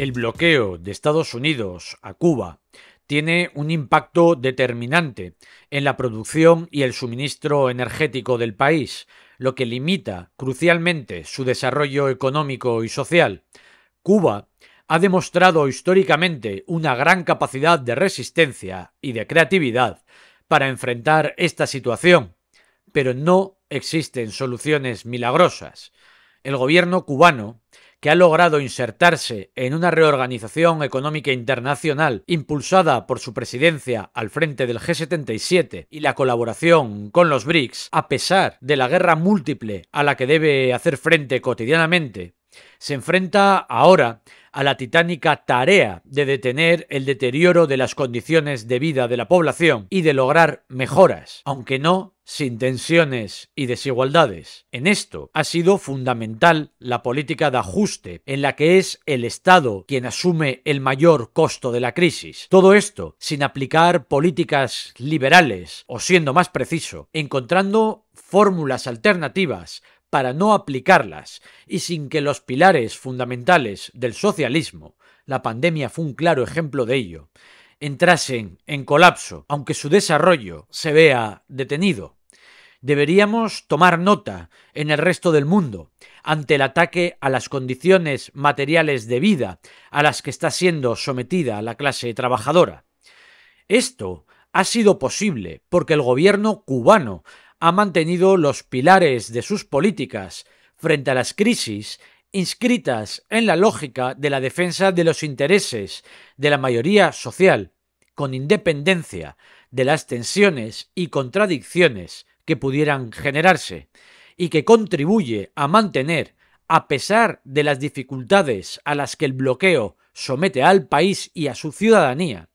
El bloqueo de Estados Unidos a Cuba tiene un impacto determinante en la producción y el suministro energético del país, lo que limita crucialmente su desarrollo económico y social. Cuba ha demostrado históricamente una gran capacidad de resistencia y de creatividad para enfrentar esta situación, pero no existen soluciones milagrosas el gobierno cubano, que ha logrado insertarse en una reorganización económica internacional impulsada por su presidencia al frente del G77 y la colaboración con los BRICS, a pesar de la guerra múltiple a la que debe hacer frente cotidianamente, se enfrenta ahora a la titánica tarea de detener el deterioro de las condiciones de vida de la población y de lograr mejoras, aunque no sin tensiones y desigualdades. En esto ha sido fundamental la política de ajuste, en la que es el Estado quien asume el mayor costo de la crisis. Todo esto sin aplicar políticas liberales, o siendo más preciso, encontrando fórmulas alternativas para no aplicarlas y sin que los pilares fundamentales del socialismo, la pandemia fue un claro ejemplo de ello, entrasen en colapso, aunque su desarrollo se vea detenido. Deberíamos tomar nota en el resto del mundo ante el ataque a las condiciones materiales de vida a las que está siendo sometida la clase trabajadora. Esto ha sido posible porque el gobierno cubano ha mantenido los pilares de sus políticas frente a las crisis inscritas en la lógica de la defensa de los intereses de la mayoría social, con independencia de las tensiones y contradicciones que pudieran generarse, y que contribuye a mantener, a pesar de las dificultades a las que el bloqueo somete al país y a su ciudadanía,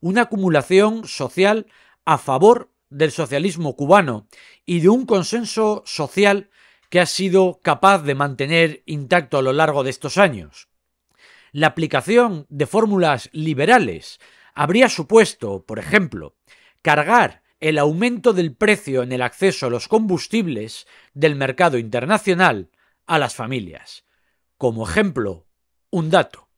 una acumulación social a favor del socialismo cubano y de un consenso social que ha sido capaz de mantener intacto a lo largo de estos años. La aplicación de fórmulas liberales habría supuesto, por ejemplo, cargar el aumento del precio en el acceso a los combustibles del mercado internacional a las familias. Como ejemplo, un dato.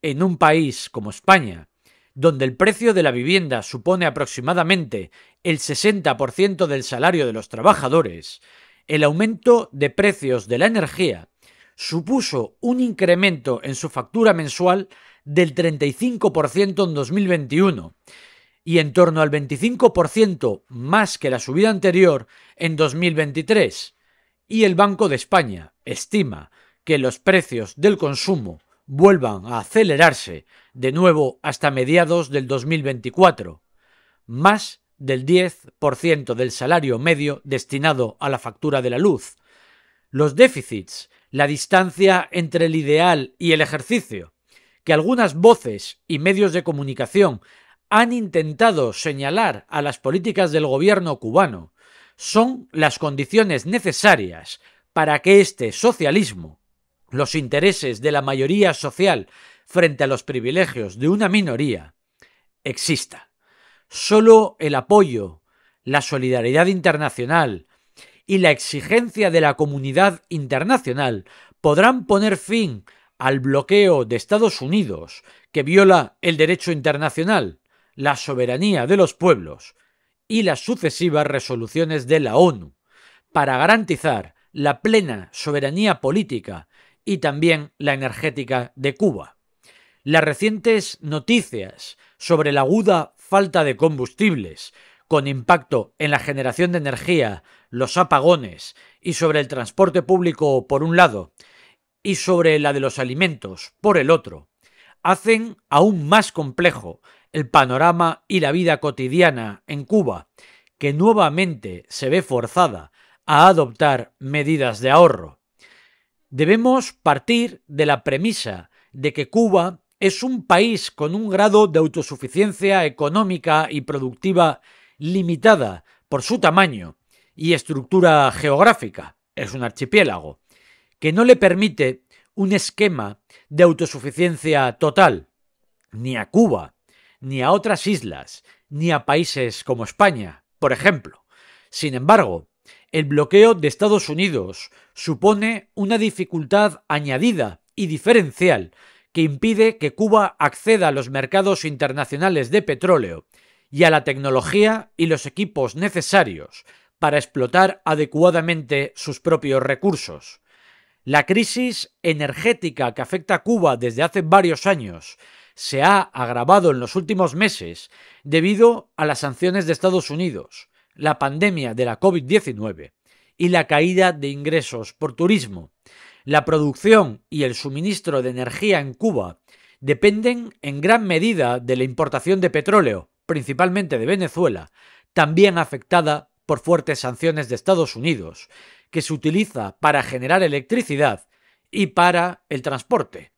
En un país como España, donde el precio de la vivienda supone aproximadamente el 60% del salario de los trabajadores, el aumento de precios de la energía supuso un incremento en su factura mensual del 35% en 2021 y en torno al 25% más que la subida anterior en 2023. Y el Banco de España estima que los precios del consumo vuelvan a acelerarse de nuevo hasta mediados del 2024. Más del 10% del salario medio destinado a la factura de la luz. Los déficits, la distancia entre el ideal y el ejercicio, que algunas voces y medios de comunicación han intentado señalar a las políticas del gobierno cubano, son las condiciones necesarias para que este socialismo, los intereses de la mayoría social frente a los privilegios de una minoría exista. Solo el apoyo, la solidaridad internacional y la exigencia de la comunidad internacional podrán poner fin al bloqueo de Estados Unidos que viola el derecho internacional, la soberanía de los pueblos y las sucesivas resoluciones de la ONU para garantizar la plena soberanía política y también la energética de Cuba. Las recientes noticias sobre la aguda falta de combustibles, con impacto en la generación de energía, los apagones y sobre el transporte público por un lado, y sobre la de los alimentos por el otro, hacen aún más complejo el panorama y la vida cotidiana en Cuba, que nuevamente se ve forzada a adoptar medidas de ahorro. Debemos partir de la premisa de que Cuba es un país con un grado de autosuficiencia económica y productiva limitada por su tamaño y estructura geográfica, es un archipiélago, que no le permite un esquema de autosuficiencia total, ni a Cuba, ni a otras islas, ni a países como España, por ejemplo. Sin embargo, el bloqueo de Estados Unidos supone una dificultad añadida y diferencial que impide que Cuba acceda a los mercados internacionales de petróleo y a la tecnología y los equipos necesarios para explotar adecuadamente sus propios recursos. La crisis energética que afecta a Cuba desde hace varios años se ha agravado en los últimos meses debido a las sanciones de Estados Unidos, la pandemia de la COVID-19 y la caída de ingresos por turismo, la producción y el suministro de energía en Cuba dependen en gran medida de la importación de petróleo, principalmente de Venezuela, también afectada por fuertes sanciones de Estados Unidos, que se utiliza para generar electricidad y para el transporte.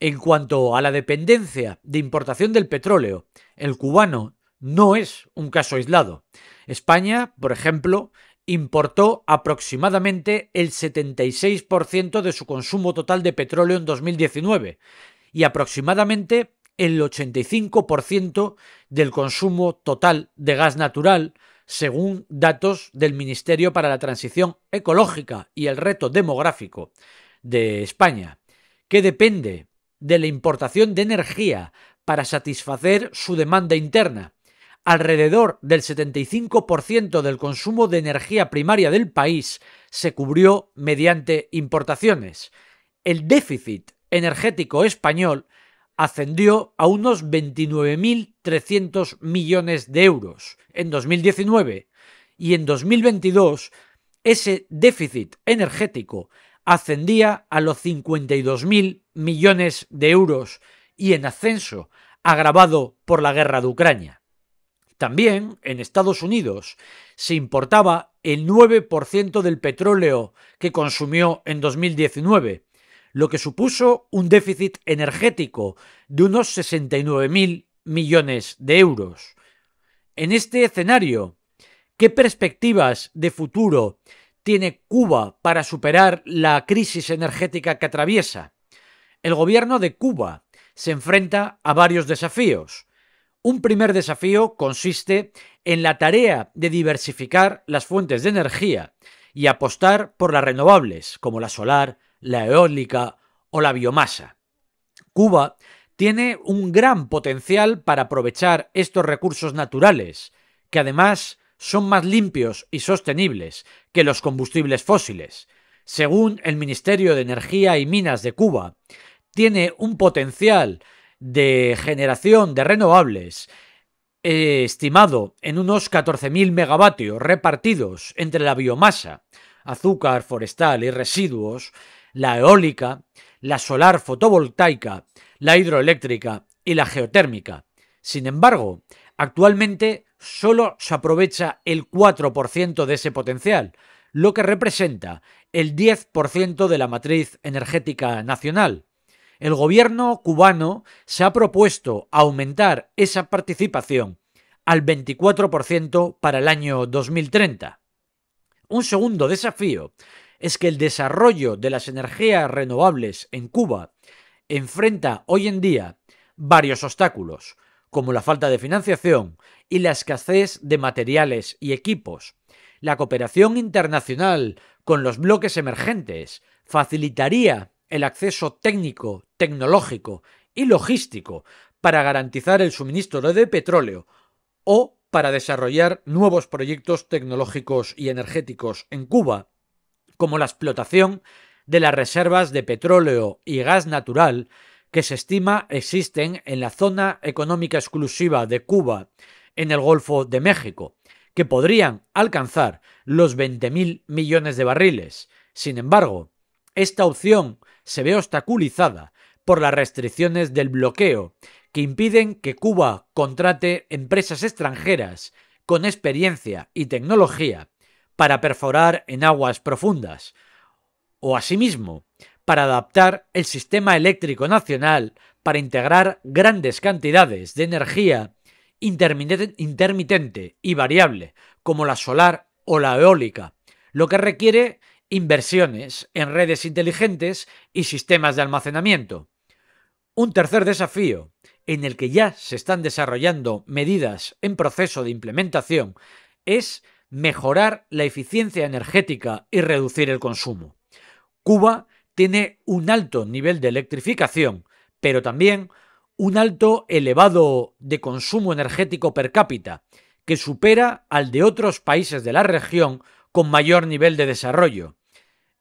En cuanto a la dependencia de importación del petróleo, el cubano no es un caso aislado. España, por ejemplo, importó aproximadamente el 76% de su consumo total de petróleo en 2019 y aproximadamente el 85% del consumo total de gas natural, según datos del Ministerio para la Transición Ecológica y el Reto Demográfico de España, que depende de la importación de energía para satisfacer su demanda interna alrededor del 75% del consumo de energía primaria del país se cubrió mediante importaciones. El déficit energético español ascendió a unos 29.300 millones de euros en 2019 y en 2022 ese déficit energético ascendía a los 52.000 millones de euros y en ascenso, agravado por la guerra de Ucrania. También en Estados Unidos se importaba el 9% del petróleo que consumió en 2019, lo que supuso un déficit energético de unos 69.000 millones de euros. En este escenario, ¿qué perspectivas de futuro tiene Cuba para superar la crisis energética que atraviesa? El gobierno de Cuba se enfrenta a varios desafíos. Un primer desafío consiste en la tarea de diversificar las fuentes de energía y apostar por las renovables, como la solar, la eólica o la biomasa. Cuba tiene un gran potencial para aprovechar estos recursos naturales, que además son más limpios y sostenibles que los combustibles fósiles. Según el Ministerio de Energía y Minas de Cuba, tiene un potencial de generación de renovables eh, estimado en unos 14.000 megavatios repartidos entre la biomasa, azúcar forestal y residuos, la eólica, la solar fotovoltaica, la hidroeléctrica y la geotérmica. Sin embargo, actualmente solo se aprovecha el 4% de ese potencial, lo que representa el 10% de la matriz energética nacional el gobierno cubano se ha propuesto aumentar esa participación al 24% para el año 2030. Un segundo desafío es que el desarrollo de las energías renovables en Cuba enfrenta hoy en día varios obstáculos, como la falta de financiación y la escasez de materiales y equipos. La cooperación internacional con los bloques emergentes facilitaría el acceso técnico, tecnológico y logístico para garantizar el suministro de petróleo o para desarrollar nuevos proyectos tecnológicos y energéticos en Cuba, como la explotación de las reservas de petróleo y gas natural que se estima existen en la zona económica exclusiva de Cuba, en el Golfo de México, que podrían alcanzar los 20.000 millones de barriles. Sin embargo, esta opción se ve obstaculizada por las restricciones del bloqueo, que impiden que Cuba contrate empresas extranjeras con experiencia y tecnología para perforar en aguas profundas, o asimismo, para adaptar el sistema eléctrico nacional para integrar grandes cantidades de energía intermitente y variable, como la solar o la eólica, lo que requiere inversiones en redes inteligentes y sistemas de almacenamiento. Un tercer desafío, en el que ya se están desarrollando medidas en proceso de implementación, es mejorar la eficiencia energética y reducir el consumo. Cuba tiene un alto nivel de electrificación, pero también un alto elevado de consumo energético per cápita, que supera al de otros países de la región con mayor nivel de desarrollo.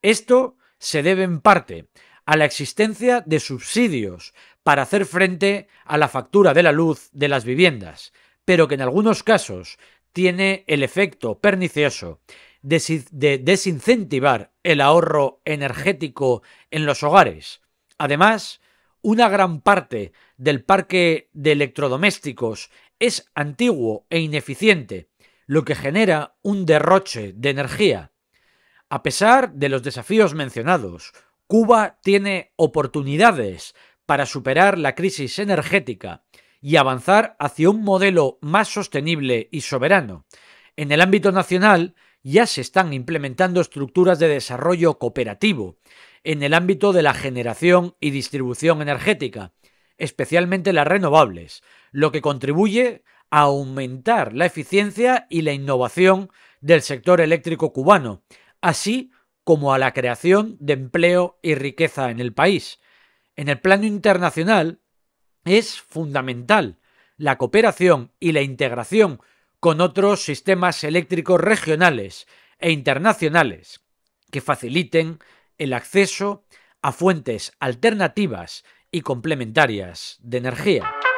Esto se debe en parte a la existencia de subsidios para hacer frente a la factura de la luz de las viviendas, pero que en algunos casos tiene el efecto pernicioso de desincentivar el ahorro energético en los hogares. Además, una gran parte del parque de electrodomésticos es antiguo e ineficiente, lo que genera un derroche de energía, a pesar de los desafíos mencionados, Cuba tiene oportunidades para superar la crisis energética y avanzar hacia un modelo más sostenible y soberano. En el ámbito nacional ya se están implementando estructuras de desarrollo cooperativo en el ámbito de la generación y distribución energética, especialmente las renovables, lo que contribuye a aumentar la eficiencia y la innovación del sector eléctrico cubano, así como a la creación de empleo y riqueza en el país. En el plano internacional es fundamental la cooperación y la integración con otros sistemas eléctricos regionales e internacionales que faciliten el acceso a fuentes alternativas y complementarias de energía.